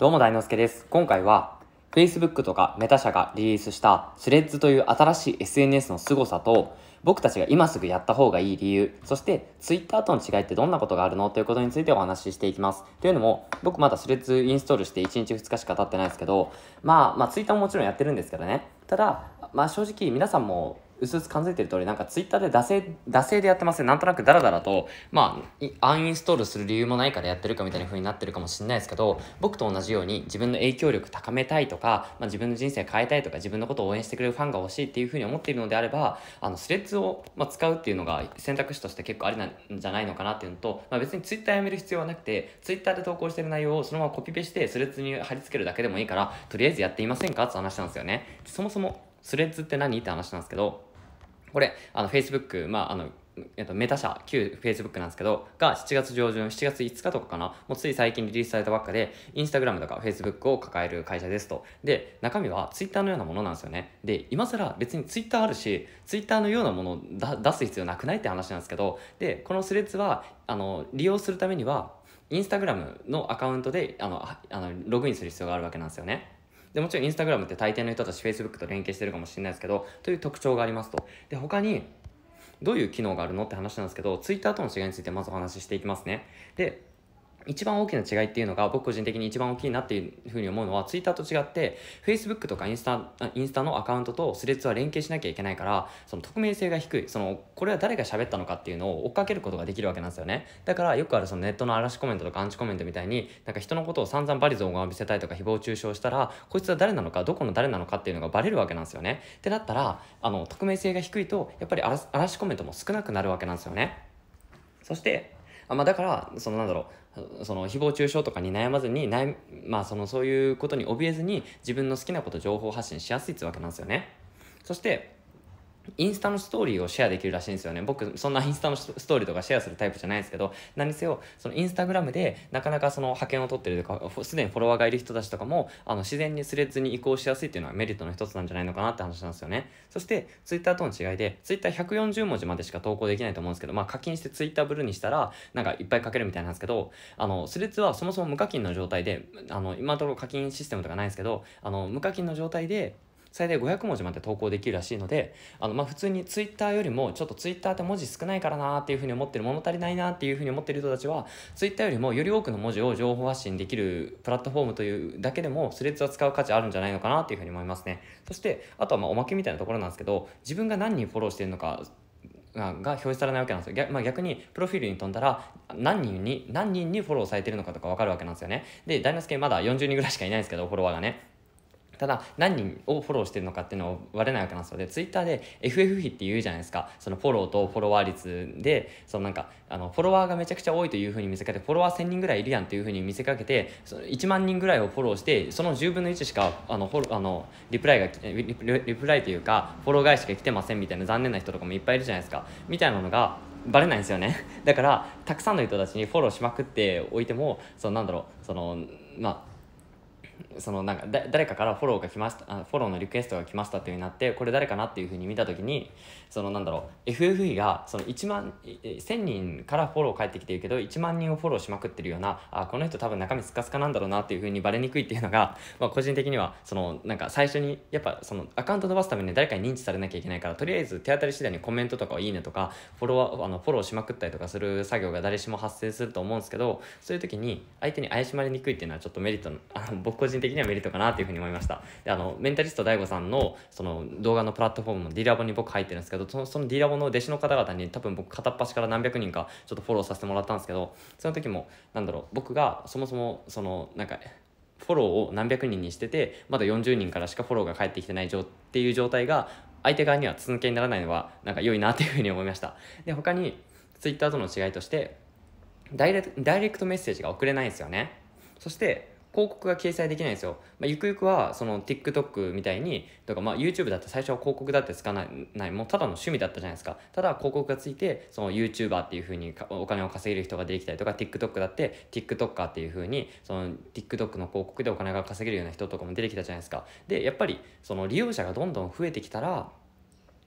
どうも大之助です。今回は Facebook とかメタ社がリリースしたスレッズという新しい SNS の凄さと僕たちが今すぐやった方がいい理由、そして Twitter との違いってどんなことがあるのということについてお話ししていきます。というのも僕まだスレッ s インストールして1日2日しか経ってないですけど、まあまあ Twitter ももちろんやってるんですけどね。ただ、まあ正直皆さんも薄々感づいてる通りなんかツイッターで惰性惰性でやってますなんとなくダラダラとまあアンインストールする理由もないからやってるかみたいな風になってるかもしれないですけど僕と同じように自分の影響力高めたいとか、まあ、自分の人生変えたいとか自分のことを応援してくれるファンが欲しいっていう風に思っているのであればあのスレッズを、まあ、使うっていうのが選択肢として結構ありなんじゃないのかなっていうのと、まあ、別にツイッターやめる必要はなくてツイッターで投稿してる内容をそのままコピペしてスレッズに貼り付けるだけでもいいからとりあえずやっていませんかって話なんですよね。そもそもスレッズって何って話なんですけどこれ、あの、Facebook、まあ、あの、えっと、メタ社、旧 Facebook なんですけど、が7月上旬、7月5日とかかな、もうつい最近リリースされたばっかで、インスタグラムとか Facebook を抱える会社ですと。で、中身は Twitter のようなものなんですよね。で、今更別に Twitter あるし、Twitter のようなものを出す必要なくないって話なんですけど、で、このスレッズは、あの、利用するためには、インスタグラムのアカウントであのあのログインする必要があるわけなんですよね。でもちろんインスタグラムって大抵の人たち Facebook と連携してるかもしれないですけどという特徴がありますとで他にどういう機能があるのって話なんですけど Twitter との違いについてまずお話ししていきますねで一番大きな違いっていうのが僕個人的に一番大きいなっていうふうに思うのは Twitter と違って Facebook とかインスタインスタのアカウントとスレッズは連携しなきゃいけないからその匿名性が低いそのこれは誰が喋ったのかっていうのを追っかけることができるわけなんですよねだからよくあるそのネットの嵐コメントとかアンチコメントみたいになんか人のことを散々バリゾンを浴びせたいとか誹謗中傷したらこいつは誰なのかどこの誰なのかっていうのがバレるわけなんですよねってなったらあの匿名性が低いとやっぱり嵐コメントも少なくなるわけなんですよねそしてあまあ、だからそのなんだろうその誹謗中傷とかに悩まずに悩、まあ、そのそういうことに怯えずに自分の好きなこと情報発信しやすいってわけなんですよね。そしてインスタのストーリーをシェアできるらしいんですよね。僕、そんなインスタのストーリーとかシェアするタイプじゃないですけど、何せよ、そのインスタグラムで、なかなかその派遣を取ってるとか、すでにフォロワーがいる人たちとかも、あの、自然にスレッズに移行しやすいっていうのはメリットの一つなんじゃないのかなって話なんですよね。そして、ツイッターとの違いで、ツイッター140文字までしか投稿できないと思うんですけど、まあ、課金してツイッターブルーにしたら、なんかいっぱい書けるみたいなんですけど、あの、スレッズはそもそも無課金の状態で、あの、今のところ課金システムとかないんですけど、あの、無課金の状態で、最大500文字まで投稿できるらしいのであのまあ普通にツイッターよりもちょっとツイッターって文字少ないからなっていうふうに思ってる物足りないなっていうふうに思ってる人たちはツイッターよりもより多くの文字を情報発信できるプラットフォームというだけでもスレッズは使う価値あるんじゃないのかなっていうふうに思いますねそしてあとはまあおまけみたいなところなんですけど自分が何人フォローしてるのかが表示されないわけなんですよ。まあ、逆にプロフィールに飛んだら何人に何人にフォローされてるのかとか分かるわけなんですよね。で、大ス助まだ40人ぐらいしかいないんですけどフォロワーがね。ただ何人をフォローしてるのかっていうのを割れないわけなんですよで Twitter で FF 比って言うじゃないですかそのフォローとフォロワー率でそのなんかあのフォロワーがめちゃくちゃ多いというふうに見せかけてフォロワー1000人ぐらいいるやんというふうに見せかけてその1万人ぐらいをフォローしてその10分の1しかあのフォあのリプライがリプライというかフォロー返しが来てませんみたいな残念な人とかもいっぱいいるじゃないですかみたいなのがバレないんですよねだからたくさんの人たちにフォローしまくっておいてもそのなんだろうそのまあそのなんかだ誰かからフォローが来ましたあフォローのリクエストが来ましたっていうになってこれ誰かなっていうふうに見た時にそのなんだろう FFE がその1万1000人からフォロー返ってきてるけど1万人をフォローしまくってるようなあこの人多分中身スカスカなんだろうなっていうふうにバレにくいっていうのが、まあ、個人的にはそのなんか最初にやっぱそのアカウント伸ばすために誰かに認知されなきゃいけないからとりあえず手当たり次第にコメントとかいいねとかフォロワーあのフォローしまくったりとかする作業が誰しも発生すると思うんですけどそういう時に相手に怪しまれにくいっていうのはちょっとメリットあの僕個人人的にはメリットかなというふうに思いました。で、あの、メンタリスト DAIGO さんの、その動画のプラットフォームの D ラボに僕入ってるんですけど、そのその D ラボの弟子の方々に多分僕片っ端から何百人かちょっとフォローさせてもらったんですけど、その時も、なんだろう、僕がそもそも、その、なんか、フォローを何百人にしてて、まだ40人からしかフォローが返ってきてない状っていう状態が、相手側には続けにならないのは、なんか良いなというふうに思いました。で、他に、Twitter との違いとして、ダイレクトメッセージが送れないんですよね。そして、広告が掲載できないんですよ。まあ、ゆくゆくは、その TikTok みたいに、とか、まあ、YouTube だって最初は広告だってつかない、ないもうただの趣味だったじゃないですか。ただ広告がついて、その YouTuber っていう風にお金を稼げる人が出てきたりとか、TikTok だって TikToker っていう風に、その TikTok の広告でお金が稼げるような人とかも出てきたじゃないですか。で、やっぱり、その利用者がどんどん増えてきたら、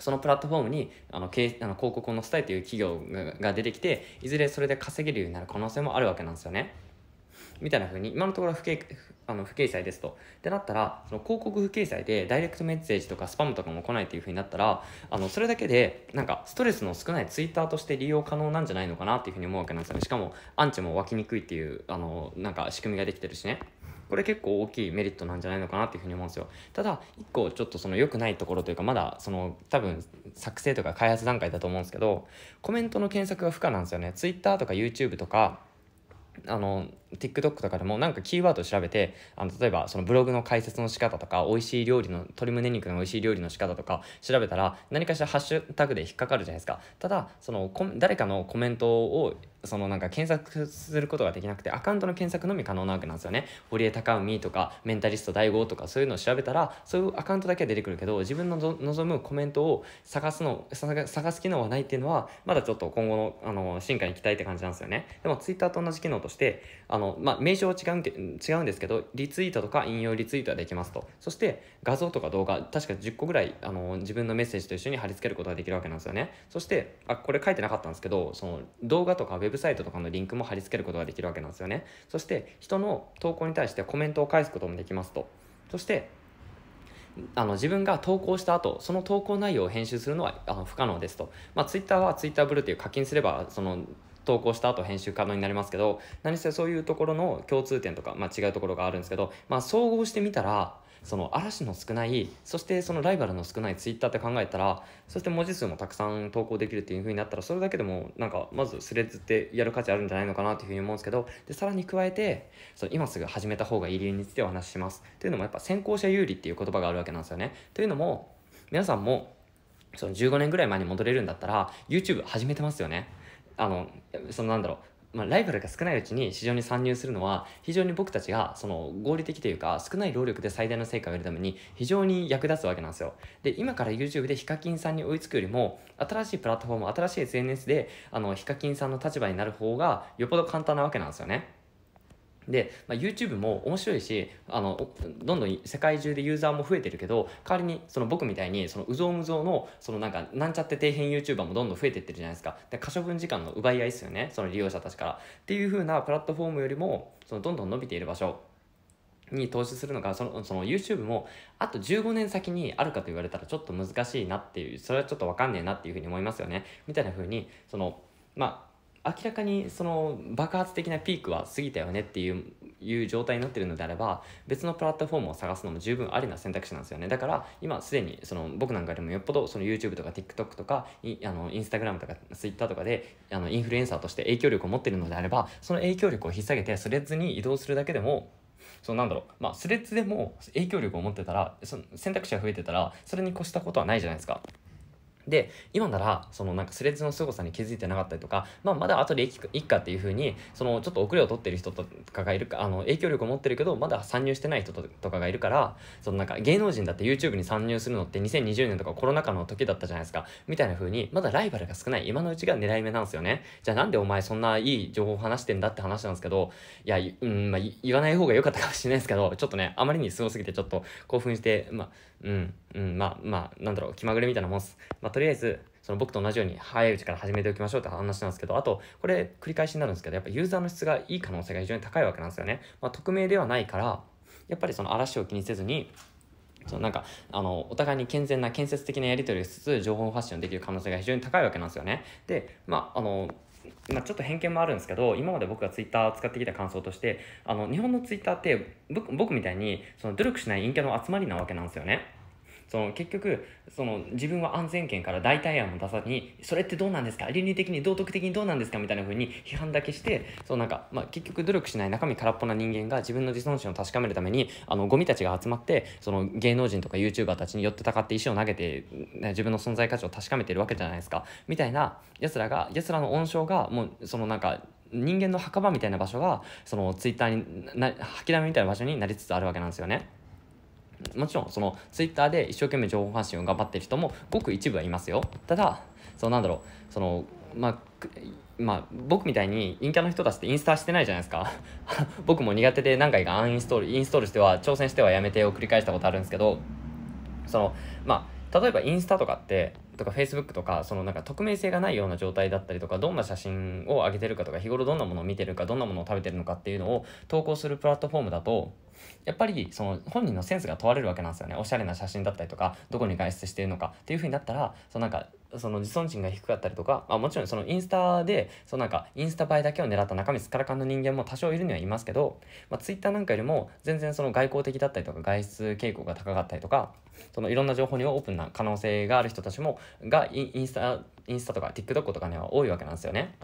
そのプラットフォームにあのあの広告を載せたいという企業が出てきていずれそれで稼げるようになる可能性もあるわけなんですよね。みたいな風に、今のところ不景あの不掲載ですと。ってなったら、その広告不掲載でダイレクトメッセージとかスパムとかも来ないっていう風になったら、あの、それだけで、なんか、ストレスの少ない twitter として利用可能なんじゃないのかなっていう風に思うわけなんですよね。しかも、アンチも湧きにくいっていう、あの、なんか仕組みができてるしね。これ結構大きいメリットなんじゃないのかなっていうふうに思うんですよただ1個ちょっとその良くないところというかまだその多分作成とか開発段階だと思うんですけどコメントの検索が不可なんですよね Twitter とか YouTube とかあの TikTok とかでもなんかキーワード調べてあの例えばそのブログの解説の仕方とか美味しい料理の鶏胸肉の美味しい料理の仕方とか調べたら何かしらハッシュタグで引っかかるじゃないですかただその誰かのコメントをそのなんか検索することができなくてアカウントの検索のみ可能なわけなんですよね堀江貴文とかメンタリスト大悟とかそういうのを調べたらそういうアカウントだけは出てくるけど自分の望むコメントを探すの探す機能はないっていうのはまだちょっと今後のあの進化に期待って感じなんですよねでも Twitter と同じ機能としてあのの、まあ、名称は違う違うんですけど、リツイートとか引用リツイートはできますと。そして、画像とか動画、確か10個ぐらい、あの、自分のメッセージと一緒に貼り付けることができるわけなんですよね。そして、あ、これ書いてなかったんですけど、その、動画とかウェブサイトとかのリンクも貼り付けることができるわけなんですよね。そして、人の投稿に対してコメントを返すこともできますと。そして、あの自分が投稿した後その投稿内容を編集するのはあの不可能ですと、まあ、Twitter は Twitter ブルーという課金すればその投稿した後編集可能になりますけど何せそういうところの共通点とか、まあ、違うところがあるんですけど、まあ、総合してみたらその嵐の少ないそしてそのライバルの少ないツイッターって考えたらそして文字数もたくさん投稿できるっていう風になったらそれだけでもなんかまずスレッズってやる価値あるんじゃないのかなっていう風に思うんですけどでさらに加えてその今すぐ始めた方がいい理由についてお話ししますというのもやっぱ先行者有利っていう言葉があるわけなんですよねというのも皆さんもその15年ぐらい前に戻れるんだったら YouTube 始めてますよねあのそのなんだろうまあ、ライバルが少ないうちに市場に参入するのは非常に僕たちがその合理的というか少ない労力で最大の成果を得るために非常に役立つわけなんですよで今から YouTube でヒカキンさんに追いつくよりも新しいプラットフォーム新しい SNS であのヒカキンさんの立場になる方がよっぽど簡単なわけなんですよねで、まあ、YouTube も面白いしあのどんどん世界中でユーザーも増えてるけど代わりにその僕みたいにそのうぞうむぞうのそのなんかなんちゃって底辺 YouTuber もどんどん増えてってるじゃないですかで可処分時間の奪い合いですよねその利用者たちからっていう風なプラットフォームよりもそのどんどん伸びている場所に投資するのがそのその YouTube もあと15年先にあるかと言われたらちょっと難しいなっていうそれはちょっと分かんねえなっていうふうに思いますよねみたいなふうにそのまあ明らかにその爆発的なピークは過ぎたよねっていういう状態になってるのであれば別のプラットフォームを探すのも十分ありな選択肢なんですよねだから今すでにその僕なんかでもよっぽどその YouTube とか TikTok とかあの Instagram とか Twitter とかであのインフルエンサーとして影響力を持ってるのであればその影響力を引っ提げてスレッズに移動するだけでもそうなんだろう、まあ、スレッズでも影響力を持ってたらその選択肢が増えてたらそれに越したことはないじゃないですか。で、今なら、そのなんかスレッズの凄さに気づいてなかったりとか、まあまだ後でいいっかっていう風に、そのちょっと遅れを取ってる人とかがいるか、あの影響力を持ってるけど、まだ参入してない人とかがいるから、そのなんか芸能人だって YouTube に参入するのって2020年とかコロナ禍の時だったじゃないですか、みたいな風に、まだライバルが少ない今のうちが狙い目なんですよね。じゃあなんでお前そんないい情報を話してんだって話なんですけど、いや、うん、まあ言わない方が良かったかもしれないですけど、ちょっとね、あまりに凄すぎてちょっと興奮して、まあ、うん、うん、まあ、まあ、なんだろう、気まぐれみたいなもんです。まあ、とりあえず、その僕と同じように早いうちから始めておきましょうって話なんですけど、あと、これ繰り返しになるんですけど、やっぱユーザーの質がいい可能性が非常に高いわけなんですよね。まあ、匿名ではないから、やっぱりその嵐を気にせずに、そのなんかあのお互いに健全な建設的なやり取りをしつつ情報発信できる可能性が非常に高いわけなんですよね。で、まあ、あのまあ、ちょっと偏見もあるんですけど今まで僕がツイッターを使ってきた感想としてあの日本のツイッターって僕みたいにその努力しない陰キャの集まりなわけなんですよね。その結局その自分は安全圏から代替案も出さずにそれってどうなんですか倫理的に道徳的にどうなんですかみたいな風に批判だけしてそうなんか、まあ、結局努力しない中身空っぽな人間が自分の自尊心を確かめるためにあのゴミたちが集まってその芸能人とか YouTuber たちに寄ってたかって石を投げて、ね、自分の存在価値を確かめてるわけじゃないですかみたいなやつらがやつらの温床がもうそのなんか人間の墓場みたいな場所がそのツイッターにな吐きだめみたいな場所になりつつあるわけなんですよね。もちろんその twitter で一生懸命情報発信を頑張ってる人もごく一部はいますよただそうなんだろうそのまあ、まあ、僕みたいに陰キャの人たちってインスタしてないじゃないですか 僕も苦手で何回かアンインストールインストールしては挑戦してはやめてを繰り返したことあるんですけどそのまあ例えばインスタとかってとか Facebook とかそのなんか匿名性がないような状態だったりとかどんな写真を上げてるかとか日頃どんなものを見てるかどんなものを食べてるのかっていうのを投稿するプラットフォームだとやっぱりその本人のセンスが問われるわけなんですよねおしゃれな写真だったりとかどこに外出してるのかっていう風になったらそのなんかその自尊心が低かったりとか、あもちろんそのインスタで、そのなんかインスタ映えだけを狙った中身すっからかんの人間も多少いるにはいますけど、まあ、ツイッターなんかよりも全然その外交的だったりとか外出傾向が高かったりとか、そのいろんな情報にオープンな可能性がある人たちも、がインスタ、インスタとか TikTok とかには多いわけなんですよね。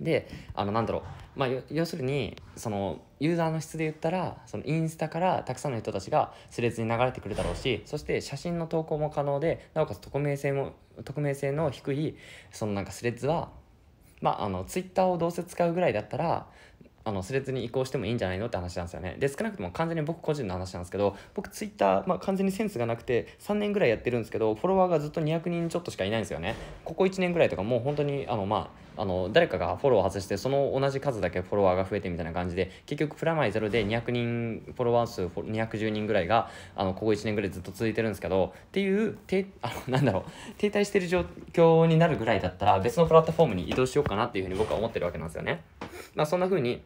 であのなんだろう、まあ、要するにそのユーザーの質で言ったらそのインスタからたくさんの人たちがスレッズに流れてくるだろうしそして写真の投稿も可能でなおかつ匿名性も匿名性の低いそのなんかスレッズはまあ、あのツイッターをどうせ使うぐらいだったらあのスレッズに移行してもいいんじゃないのって話なんですよね。で、少なくとも完全に僕個人の話なんですけど、僕ツイッター、まあ、完全にセンスがなくて3年ぐらいやってるんですけど、フォロワーがずっと200人ちょっとしかいないんですよね。ここ1年ぐらいとかもう本当に、あの、まあ、あの、誰かがフォロー外して、その同じ数だけフォロワーが増えてみたいな感じで、結局プラマイゼロで200人、フォロワー数210人ぐらいが、あの、ここ1年ぐらいずっと続いてるんですけど、っていう、てあの、なんだろう、停滞してる状況になるぐらいだったら、別のプラットフォームに移動しようかなっていうふうに僕は思ってるわけなんですよね。まあ、そんな風に、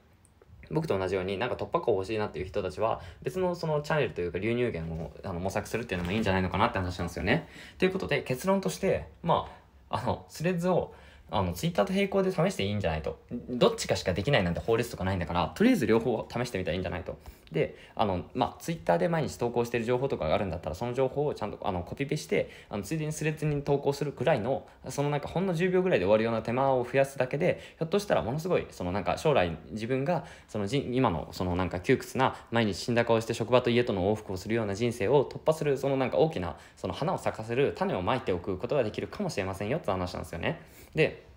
僕と同じようになんか突破口欲しいなっていう人たちは別のそのチャンネルというか流入源をあの模索するっていうのもいいんじゃないのかなって話なんですよね。ということで結論としてまああのスレッズをあのツイッターと並行で試していいんじゃないとどっちかしかできないなんて法律とかないんだからとりあえず両方試してみたらいいんじゃないとであの、まあ、Twitter で毎日投稿してる情報とかがあるんだったらその情報をちゃんとあのコピペしてあのついでにスレッズに投稿するくらいのそのなんかほんの10秒ぐらいで終わるような手間を増やすだけでひょっとしたらものすごいそのなんか将来自分がその今のそのなんか窮屈な毎日死んだ顔して職場と家との往復をするような人生を突破するそのなんか大きなその花を咲かせる種をまいておくことができるかもしれませんよって話なんですよね。で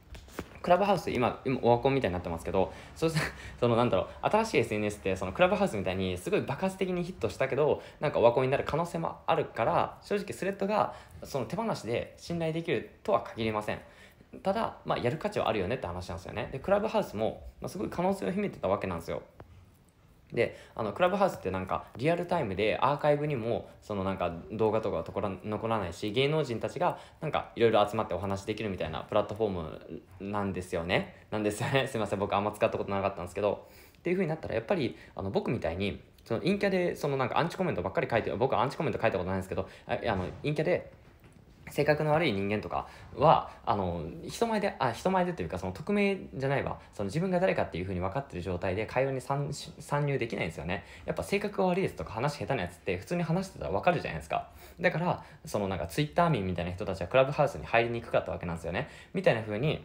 クラブハウス今今オワコンみたいになってますけどそ そのなんだろう新しい SNS ってそのクラブハウスみたいにすごい爆発的にヒットしたけどなんかオワコンになる可能性もあるから正直スレッドがその手放しで信頼できるとは限りません。ただ、まあ、やる価値はあるよねって話なんですよね。で、クラブハウスも、まあ、すごい可能性を秘めてたわけなんですよ。であのクラブハウスってなんかリアルタイムでアーカイブにもそのなんか動画とかは残らないし芸能人たちがなんかいろいろ集まってお話できるみたいなプラットフォームなんですよねなんですよね すいません僕あんま使ったことなかったんですけどっていう風になったらやっぱりあの僕みたいにその陰キャでそのなんかアンチコメントばっかり書いて僕はアンチコメント書いたことないんですけどあの陰キャで性格の悪い人間とかはあの人前であ人前でというかその匿名じゃないわその自分が誰かっていう風に分かってる状態で会話に参入できないんですよねやっぱ性格が悪いですとか話下手なやつって普通に話してたら分かるじゃないですかだからそのなんか Twitter 民みたいな人たちはクラブハウスに入りにくかったわけなんですよねみたいな風に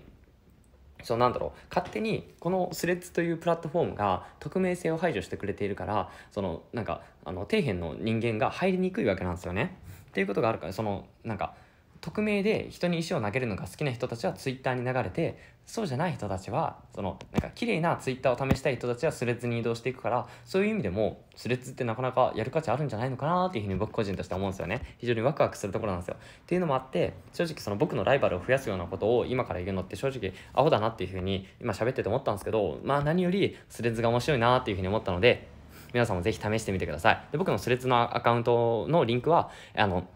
そのなんだろう勝手にこのスレッズというプラットフォームが匿名性を排除してくれているからそのなんかあの底辺の人間が入りにくいわけなんですよねっていうことがあるからそのなんか匿名で人に石を投げるのが好きな人たちは Twitter に流れてそうじゃない人たちはそのなんか綺麗な Twitter を試したい人たちはスレッズに移動していくからそういう意味でもスレッズってなかなかやる価値あるんじゃないのかなっていうふうに僕個人として思うんですよね非常にワクワクするところなんですよっていうのもあって正直その僕のライバルを増やすようなことを今から言うのって正直アホだなっていうふうに今喋ってて思ったんですけどまあ何よりスレッズが面白いなっていうふうに思ったので皆さんもぜひ試してみてくださいで僕のスレッズのアカウントのリンクはあの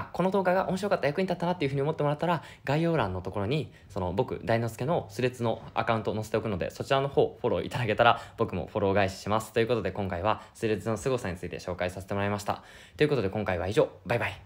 あ、この動画が面白かった、役に立ったなっていうふうに思ってもらったら、概要欄のところに、その僕、大之助のスレッズのアカウントを載せておくので、そちらの方、フォローいただけたら、僕もフォロー返しします。ということで、今回はスレッズの凄さについて紹介させてもらいました。ということで、今回は以上。バイバイ。